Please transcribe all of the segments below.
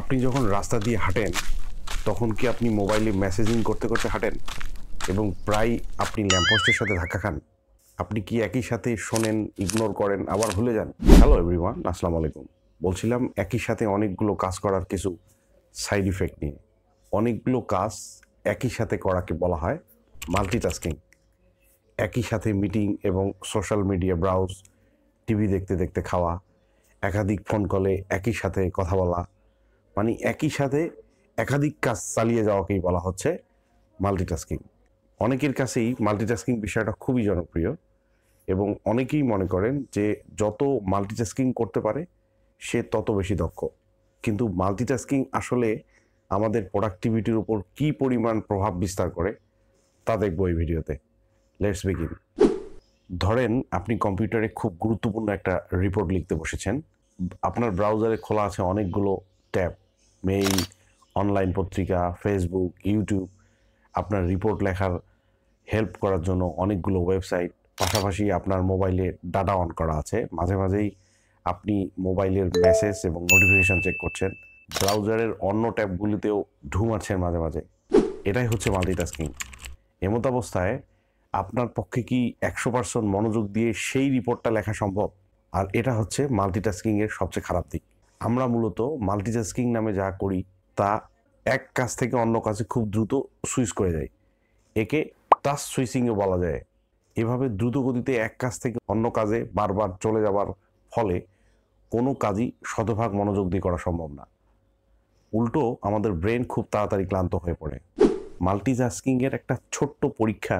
আপনি যখন রাস্তা দিয়ে হাঁটেন তখন কি আপনি মোবাইলে মেসেজিং করতে করতে হাঁটেন এবং প্রায় আপনি ল্যাম্পোস্টের সাথে ধাক্কা খান আপনি কি একই সাথে শোনেন ইগনোর করেন আবার ভুলে যান হ্যালো এভরিওয়ান আসসালামু আলাইকুম বলছিলাম একই সাথে অনেকগুলো কাজ করার কিছু সাইড ইফেক্ট নিয়ে অনেকগুলো কাজ একই সাথে করাকে বলা হয় মাল্টিটাস্কিং একই সাথে মিটিং এবং সোশ্যাল মিডিয়া ব্রাউজ টিভি দেখতে দেখতে খাওয়া একাধিক ফোন কলে একই সাথে কথা বলা মানে একই সাথে একাধিক কাজ চালিয়ে যাওয়াকেই বলা হচ্ছে মাল্টিটাস্কিং অনেকের কাছেই মাল্টিটাস্কিং বিষয়টা খুবই জনপ্রিয় এবং অনেকেই মনে করেন যে যত মাল্টিটাস্কিং করতে পারে সে তত বেশি দক্ষ কিন্তু মাল্টিটাস্কিং আসলে আমাদের প্রোডাক্টিভিটির উপর কী পরিমাণ প্রভাব বিস্তার করে তা দেখব এই ভিডিওতে লেটস বিগিন ধরেন আপনি কম্পিউটারে খুব গুরুত্বপূর্ণ একটা রিপোর্ট লিখতে বসেছেন আপনার ব্রাউজারে খোলা আছে অনেকগুলো ট্যাব মেইল অনলাইন পত্রিকা ফেসবুক ইউটিউব আপনার রিপোর্ট লেখার হেল্প করার জন্য অনেকগুলো ওয়েবসাইট পাশাপাশি আপনার মোবাইলে ডাটা অন করা আছে মাঝে মাঝেই আপনি মোবাইলের মেসেজ এবং নোটিফিকেশান চেক করছেন ব্রাউজারের অন্য ট্যাবগুলিতেও ঢু মারছেন মাঝে মাঝে এটাই হচ্ছে মাল্টিটাস্কিং এমত অবস্থায় আপনার পক্ষে কি একশো পার্সেন্ট মনোযোগ দিয়ে সেই রিপোর্টটা লেখা সম্ভব আর এটা হচ্ছে মাল্টিটাস্কিংয়ের সবচেয়ে খারাপ দিক আমরা মূলত মাল্টিটাস্কিং নামে যা করি তা এক কাজ থেকে অন্য কাজে খুব দ্রুত সুইচ করে যায় একে টাচ সুইচিংও বলা যায় এভাবে দ্রুত গতিতে এক কাজ থেকে অন্য কাজে বারবার চলে যাওয়ার ফলে কোনো কাজই শতভাগ মনোযোগ দিয়ে করা সম্ভব না উল্টো আমাদের ব্রেন খুব তাড়াতাড়ি ক্লান্ত হয়ে পড়ে মাল্টিটাস্কিংয়ের একটা ছোট্ট পরীক্ষা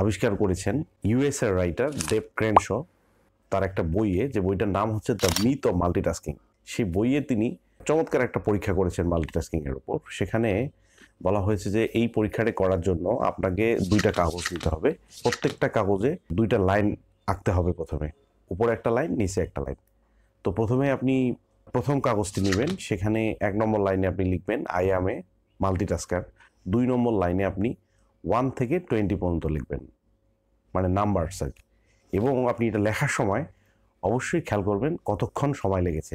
আবিষ্কার করেছেন ইউএসএর রাইটার ডেভ ক্রেনশ তার একটা বইয়ে যে বইটার নাম হচ্ছে দ্য মিথ অফ মাল্টিটাস্কিং সেই বইয়ে তিনি চমৎকার একটা পরীক্ষা করেছেন মাল্টিটাস্কিংয়ের উপর সেখানে বলা হয়েছে যে এই পরীক্ষাটি করার জন্য আপনাকে দুইটা কাগজ নিতে হবে প্রত্যেকটা কাগজে দুইটা লাইন আঁকতে হবে প্রথমে উপরে একটা লাইন নিচে একটা লাইন তো প্রথমে আপনি প্রথম কাগজটি নেবেন সেখানে এক নম্বর লাইনে আপনি লিখবেন আই এম এ মাল্টিটাস্কার দুই নম্বর লাইনে আপনি ওয়ান থেকে টোয়েন্টি পর্যন্ত লিখবেন মানে নাম্বারস আর এবং আপনি এটা লেখার সময় অবশ্যই খেয়াল করবেন কতক্ষণ সময় লেগেছে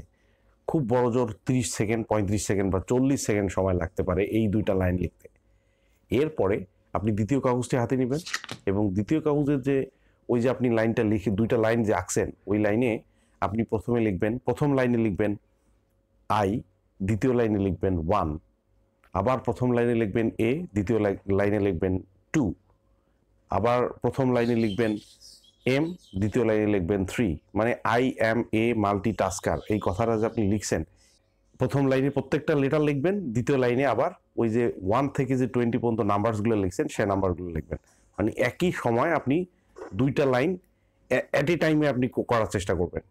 খুব বড় জোর তিরিশ সেকেন্ড পঁয়ত্রিশ সেকেন্ড বা চল্লিশ সেকেন্ড সময় লাগতে পারে এই দুইটা লাইন লিখতে এরপরে আপনি দ্বিতীয় কাগজটি হাতে নেবেন এবং দ্বিতীয় কাগজের যে ওই যে আপনি লাইনটা লিখে দুইটা লাইন যে আঁকছেন ওই লাইনে আপনি প্রথমে লিখবেন প্রথম লাইনে লিখবেন আই দ্বিতীয় লাইনে লিখবেন ওয়ান আবার প্রথম লাইনে লিখবেন এ দ্বিতীয় লাইনে লিখবেন টু আবার প্রথম লাইনে লিখবেন এম দ্বিতীয় লাইনে লিখবেন থ্রি মানে I am a multitasker এই কথাটা যে আপনি লিখছেন প্রথম লাইনে প্রত্যেকটা লেটার লিখবেন দ্বিতীয় লাইনে আবার ওই যে ওয়ান থেকে যে টোয়েন্টি পর্যন্ত নাম্বারসগুলো লিখছেন সে নাম্বারগুলো লিখবেন মানে একই সময় আপনি দুইটা লাইন অ্যাট এ টাইমে আপনি করার চেষ্টা করবেন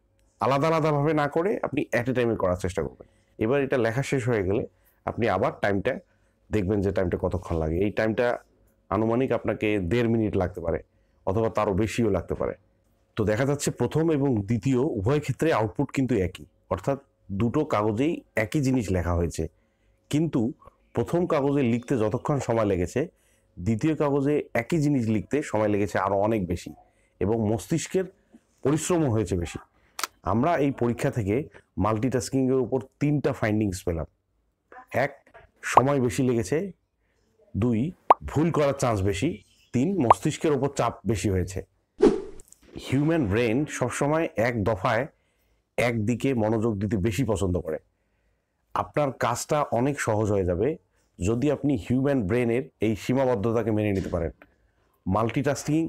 আলাদা আলাদাভাবে না করে আপনি অ্যাট এ টাইমে করার চেষ্টা করবেন এবার এটা লেখা শেষ হয়ে গেলে আপনি আবার টাইমটা দেখবেন যে টাইমটা কতক্ষণ লাগে এই টাইমটা আনুমানিক আপনাকে দেড় মিনিট লাগতে পারে অথবা তারও বেশিও লাগতে পারে তো দেখা যাচ্ছে প্রথম এবং দ্বিতীয় উভয় ক্ষেত্রে আউটপুট কিন্তু একই অর্থাৎ দুটো কাগজেই একই জিনিস লেখা হয়েছে কিন্তু প্রথম কাগজে লিখতে যতক্ষণ সময় লেগেছে দ্বিতীয় কাগজে একই জিনিস লিখতে সময় লেগেছে আরও অনেক বেশি এবং মস্তিষ্কের পরিশ্রমও হয়েছে বেশি আমরা এই পরীক্ষা থেকে মাল্টিটাস্কিংয়ের উপর তিনটা ফাইন্ডিংস পেলাম এক সময় বেশি লেগেছে দুই ভুল করার চান্স বেশি তিন মস্তিষ্কের ওপর চাপ বেশি হয়েছে হিউম্যান ব্রেন সবসময় এক দফায় একদিকে মনোযোগ দিতে বেশি পছন্দ করে আপনার কাজটা অনেক সহজ হয়ে যাবে যদি আপনি হিউম্যান ব্রেনের এই সীমাবদ্ধতাকে মেনে নিতে পারেন মাল্টিটাস্কিং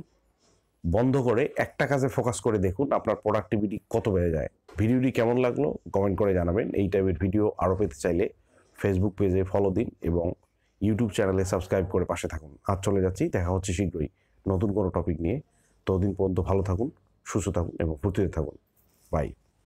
বন্ধ করে একটা কাজে ফোকাস করে দেখুন আপনার প্রোডাক্টিভিটি কত বেড়ে যায় ভিডিওটি কেমন লাগলো কমেন্ট করে জানাবেন এই টাইপের ভিডিও আরও পেতে চাইলে ফেসবুক পেজে ফলো দিন এবং ইউটিউব চ্যানেলে সাবস্ক্রাইব করে পাশে থাকুন আজ চলে যাচ্ছি দেখা হচ্ছে শীঘ্রই নতুন কোনো টপিক নিয়ে ততদিন পর্যন্ত ভালো থাকুন সুস্থ থাকুন এবং ফুর্তিতে থাকুন বাই